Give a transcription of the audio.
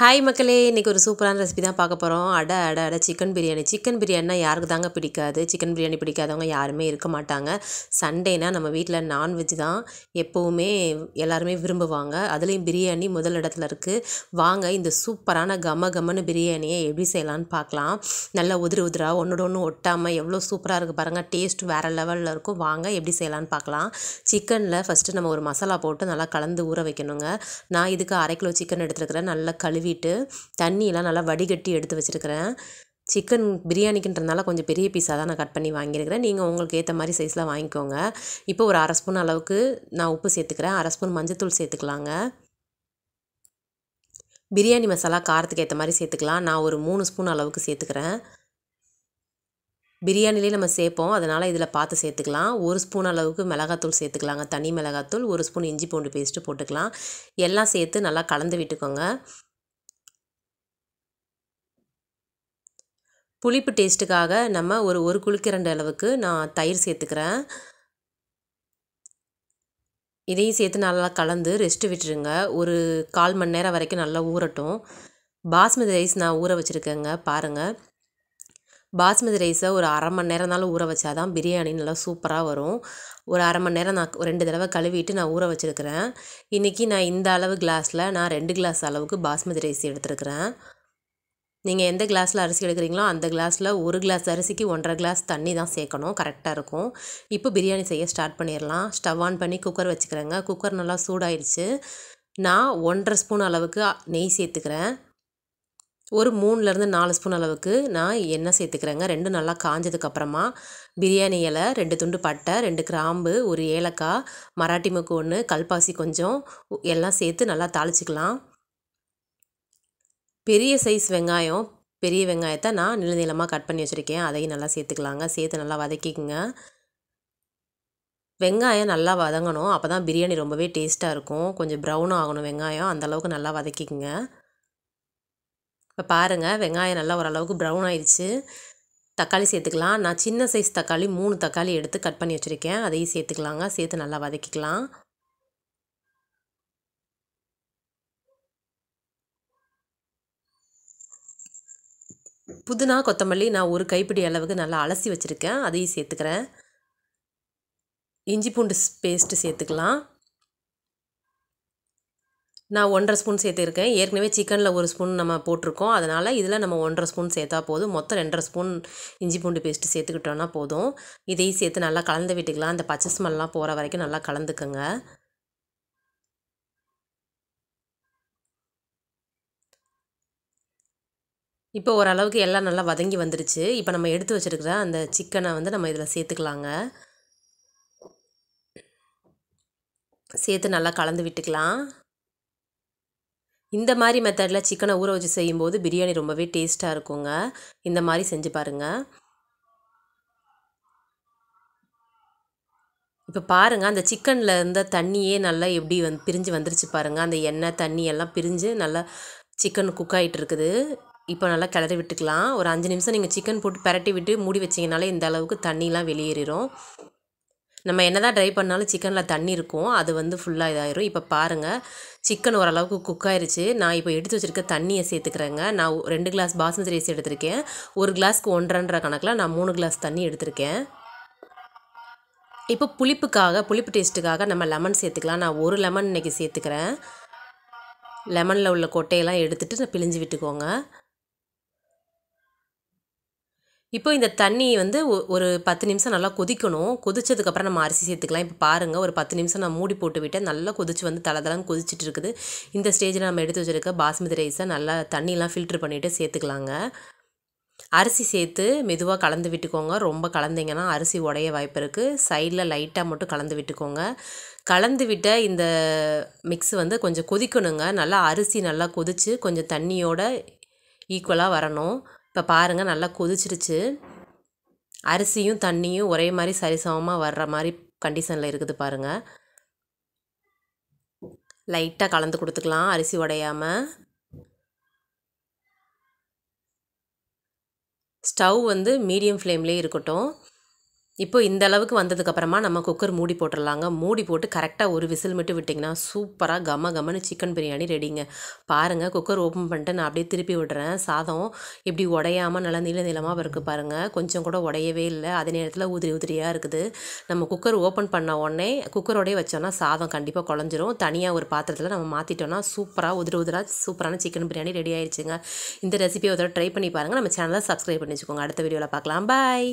hi மக்களே இன்றைக்கி ஒரு சூப்பரான ரெசிபி தான் பார்க்க போகிறோம் அட அட அட சிக்கன் பிரியாணி சிக்கன் பிரியாணினா யாருக்கு தாங்க பிடிக்காது சிக்கன் பிரியாணி பிடிக்காதவங்க யாருமே இருக்க மாட்டாங்க சண்டேனா நம்ம வீட்டில் நான்வெஜ் தான் எப்போவுமே எல்லாருமே விரும்புவாங்க அதுலேயும் பிரியாணி முதல் இடத்துல இருக்குது வாங்க இந்த சூப்பரான கம கமனு பிரியாணியை எப்படி செய்யலான்னு பார்க்கலாம் நல்லா உதிரி உதிரா ஒன்றோட ஒன்று ஒட்டாமல் எவ்வளோ சூப்பராக இருக்குது பாருங்கள் டேஸ்ட் வேறு லெவலில் இருக்கும் வாங்க எப்படி செய்யலான்னு பார்க்கலாம் சிக்கனில் ஃபஸ்ட்டு நம்ம ஒரு மசாலா போட்டு நல்லா கலந்து ஊற வைக்கணுங்க நான் இதுக்கு அரை கிலோ சிக்கன் எடுத்துருக்கிறேன் நல்லா கழுவி கழுவிட்டு தண்ணியெல்லாம் நல்லா வடிகட்டி எடுத்து வச்சுருக்கிறேன் சிக்கன் பிரியாணிக்குன்றதுனால கொஞ்சம் பெரிய பீஸாக தான் நான் கட் பண்ணி வாங்கியிருக்கிறேன் நீங்கள் உங்களுக்கு ஏற்ற மாதிரி சைஸில் வாங்கிக்கோங்க இப்போ ஒரு அரை ஸ்பூன் அளவுக்கு நான் உப்பு சேர்த்துக்கிறேன் அரை ஸ்பூன் மஞ்சத்தூள் சேர்த்துக்கலாங்க பிரியாணி மசாலா காரத்துக்கு ஏற்ற மாதிரி சேர்த்துக்கலாம் நான் ஒரு மூணு ஸ்பூன் அளவுக்கு சேர்த்துக்கிறேன் பிரியாணிலே நம்ம சேர்ப்போம் அதனால் இதில் பார்த்து சேர்த்துக்கலாம் ஒரு ஸ்பூன் அளவுக்கு மிளகாத்தூள் சேர்த்துக்கலாங்க தனி மிளகாத்தூள் ஒரு ஸ்பூன் இஞ்சி பூண்டு பேஸ்ட்டு போட்டுக்கலாம் எல்லாம் சேர்த்து நல்லா கலந்து விட்டுக்கோங்க புளிப்பு டேஸ்ட்டுக்காக நம்ம ஒரு ஒரு ரெண்டு அளவுக்கு நான் தயிர் சேர்த்துக்கிறேன் இதையும் சேர்த்து நல்லா கலந்து ரெஸ்ட்டு விட்டுருங்க ஒரு கால் மணி நேரம் வரைக்கும் நல்லா ஊறட்டும் பாஸ்மதி ரைஸ் நான் ஊற வச்சுருக்கேங்க பாருங்கள் பாஸ்மதி ரைஸை ஒரு அரை மணி நேரம்னாலும் ஊற வச்சா தான் பிரியாணி நல்லா சூப்பராக வரும் ஒரு அரை மணி நேரம் நான் ரெண்டு தடவை கழுவிட்டு நான் ஊற வச்சுருக்கிறேன் இன்றைக்கி நான் இந்த அளவு கிளாஸில் நான் ரெண்டு கிளாஸ் அளவுக்கு பாஸ்மதி ரைஸ் எடுத்துருக்கிறேன் நீங்கள் எந்த கிளாஸில் அரிசி எடுக்கிறீங்களோ அந்த கிளாஸில் ஒரு கிளாஸ் அரிசிக்கு ஒன்றரை கிளாஸ் தண்ணி தான் சேர்க்கணும் கரெக்டாக இருக்கும் இப்போ பிரியாணி செய்ய ஸ்டார்ட் பண்ணிடலாம் ஸ்டவ் ஆன் பண்ணி குக்கர் வச்சுக்கிறேங்க குக்கர் நல்லா சூடாயிடுச்சு நான் ஒன்றரை ஸ்பூன் அளவுக்கு நெய் சேர்த்துக்கிறேன் ஒரு மூணுலேருந்து நாலு ஸ்பூன் அளவுக்கு நான் எண்ணெய் சேர்த்துக்கிறேங்க ரெண்டும் நல்லா காஞ்சதுக்கப்புறமா பிரியாணி இலை ரெண்டு துண்டு பட்டை ரெண்டு கிராம்பு ஒரு ஏலக்காய் மராட்டி மக்கு ஒன்று கல்பாசி கொஞ்சம் எல்லாம் சேர்த்து நல்லா தாளிச்சிக்கலாம் பெரிய சைஸ் வெங்காயம் பெரிய வெங்காயத்தை நான் நில நீளமாக கட் பண்ணி வச்சுருக்கேன் அதையும் நல்லா சேர்த்துக்கலாங்க சேர்த்து நல்லா வதக்கிக்குங்க வெங்காயம் நல்லா வதங்கணும் அப்போ தான் பிரியாணி ரொம்பவே டேஸ்ட்டாக இருக்கும் கொஞ்சம் ப்ரௌன் ஆகணும் வெங்காயம் அந்தளவுக்கு நல்லா வதக்கிக்குங்க இப்போ பாருங்கள் வெங்காயம் நல்லா ஓரளவுக்கு ப்ரௌன் ஆயிடுச்சு தக்காளி சேர்த்துக்கலாம் நான் சின்ன சைஸ் தக்காளி மூணு தக்காளி எடுத்து கட் பண்ணி வச்சுருக்கேன் அதையும் சேர்த்துக்கலாங்க சேர்த்து நல்லா வதக்கிக்கலாம் புதினா கொத்தமல்லி நான் ஒரு கைப்பிடி அளவுக்கு நல்லா அலசி வச்சுருக்கேன் அதையும் சேர்த்துக்கிறேன் இஞ்சி பூண்டு பேஸ்ட்டு சேர்த்துக்கலாம் நான் ஒன்றரை ஸ்பூன் சேர்த்துருக்கேன் ஏற்கனவே சிக்கனில் ஒரு ஸ்பூன் நம்ம போட்டிருக்கோம் அதனால் இதில் நம்ம ஒன்றரை ஸ்பூன் சேர்த்தா போதும் மொத்தம் ரெண்டரை ஸ்பூன் இஞ்சி பூண்டு பேஸ்ட்டு சேர்த்துக்கிட்டோன்னா போதும் இதையும் சேர்த்து நல்லா கலந்து விட்டுக்கலாம் அந்த பச்சை ஸ்மெல்லாம் போகிற வரைக்கும் நல்லா கலந்துக்குங்க இப்போ ஓரளவுக்கு எல்லாம் நல்லா வதங்கி வந்துருச்சு இப்போ நம்ம எடுத்து வச்சுருக்கிற அந்த சிக்கனை வந்து நம்ம இதில் சேர்த்துக்கலாங்க சேர்த்து நல்லா கலந்து விட்டுக்கலாம் இந்த மாதிரி மெத்தடில் சிக்கனை ஊற வச்சு செய்யும்போது பிரியாணி ரொம்பவே டேஸ்ட்டாக இருக்குங்க இந்த மாதிரி செஞ்சு பாருங்கள் இப்போ பாருங்கள் அந்த சிக்கனில் இருந்த தண்ணியே நல்லா எப்படி வந்து பிரிஞ்சு வந்துருச்சு பாருங்கள் அந்த எண்ணெய் தண்ணி எல்லாம் பிரிஞ்சு நல்லா சிக்கன் குக் ஆகிட்டு இருக்குது இப்போ நல்லா கிளறி விட்டுக்கலாம் ஒரு அஞ்சு நிமிஷம் நீங்கள் சிக்கன் போட்டு பரட்டி விட்டு மூடி வச்சிங்கனாலே இந்த அளவுக்கு தண்ணிலாம் வெளியேறிடும் நம்ம என்ன தான் ட்ரை பண்ணாலும் சிக்கனில் தண்ணி இருக்கும் அது வந்து ஃபுல்லாக இதாகிடும் இப்போ பாருங்கள் சிக்கன் ஓரளவுக்கு குக் ஆயிடுச்சு நான் இப்போ எடுத்து வச்சுருக்க தண்ணியை சேர்த்துக்கிறேங்க நான் ரெண்டு கிளாஸ் பாஸ்மதி ரைஸ் எடுத்திருக்கேன் ஒரு கிளாஸ்க்கு ஒன்றரைன்ற கணக்கில் நான் மூணு கிளாஸ் தண்ணி எடுத்திருக்கேன் இப்போ புளிப்புக்காக புளிப்பு டேஸ்ட்டுக்காக நம்ம லெமன் சேர்த்துக்கலாம் நான் ஒரு லெமன் இன்றைக்கி சேர்த்துக்கிறேன் லெமனில் உள்ள கொட்டையெல்லாம் எடுத்துகிட்டு நான் பிழிஞ்சு விட்டுக்கோங்க இப்போ இந்த தண்ணி வந்து ஒரு பத்து நிமிஷம் நல்லா கொதிக்கணும் கொதிச்சதுக்கப்புறம் நம்ம அரிசி சேர்த்துக்கலாம் இப்போ பாருங்கள் ஒரு பத்து நிமிஷம் நான் மூடி போட்டு விட்டேன் நல்லா கொதிச்சு வந்து தளதளம் கொதிச்சுட்டு இருக்குது இந்த ஸ்டேஜில் நம்ம எடுத்து வச்சுருக்க பாஸ்மதி ரைஸை நல்லா தண்ணியெலாம் ஃபில்ட்ரு பண்ணிவிட்டு சேர்த்துக்கலாங்க அரிசி சேர்த்து மெதுவாக கலந்து விட்டுக்கோங்க ரொம்ப கலந்தீங்கன்னா அரிசி உடைய வாய்ப்பு இருக்குது சைடில் லைட்டாக மட்டும் கலந்து விட்டுக்கோங்க கலந்து விட்ட இந்த மிக்ஸ் வந்து கொஞ்சம் கொதிக்கணுங்க நல்லா அரிசி நல்லா கொதித்து கொஞ்சம் தண்ணியோட ஈக்குவலாக வரணும் இப்போ பாருங்கள் நல்லா கொதிச்சிருச்சு அரிசியும் தண்ணியும் ஒரே மாதிரி சரிசமமாக வர்ற மாதிரி கண்டிஷனில் இருக்குது பாருங்கள் லைட்டாக கலந்து கொடுத்துக்கலாம் அரிசி உடையாமல் ஸ்டவ் வந்து மீடியம் ஃப்ளேம்லேயே இருக்கட்டும் இப்போ இந்த அளவுக்கு வந்ததுக்கப்புறமா நம்ம குக்கர் மூடி போட்டுடலாங்க மூடி போட்டு கரெக்டாக ஒரு விசில் மட்டும் விட்டிங்கன்னா சூப்பராக கம கமன்னு சிக்கன் பிரியாணி ரெடிங்க பாருங்கள் குக்கர் ஓப்பன் பண்ணிட்டு நான் அப்படியே திருப்பி விடுறேன் சாதம் இப்படி உடையாமல் நல்லா நீள நீளமாக இருக்குது பாருங்கள் கொஞ்சம் கூட உடையவே இல்லை அதே நேரத்தில் உதிரி உதிரியாக இருக்குது நம்ம குக்கர் ஓப்பன் பண்ண உடனே குக்கரோடய வச்சோன்னா சாதம் கண்டிப்பாக குழஞ்சிரும் தனியாக ஒரு பாத்திரத்தில் நம்ம மாற்றிட்டோம்னா சூப்பராக உதிரி உதிராக சூப்பரான சிக்கன் பிரியாணி ரெடி ஆயிடுச்சுங்க இந்த ரெசிபியை ஒரு தடவை ட்ரை பண்ணி பாருங்கள் நம்ம சேனலை சப்ஸ்கிரைப் பண்ணி வச்சுக்கோங்க அடுத்த வீடியோவில் பார்க்கலாம் பாய்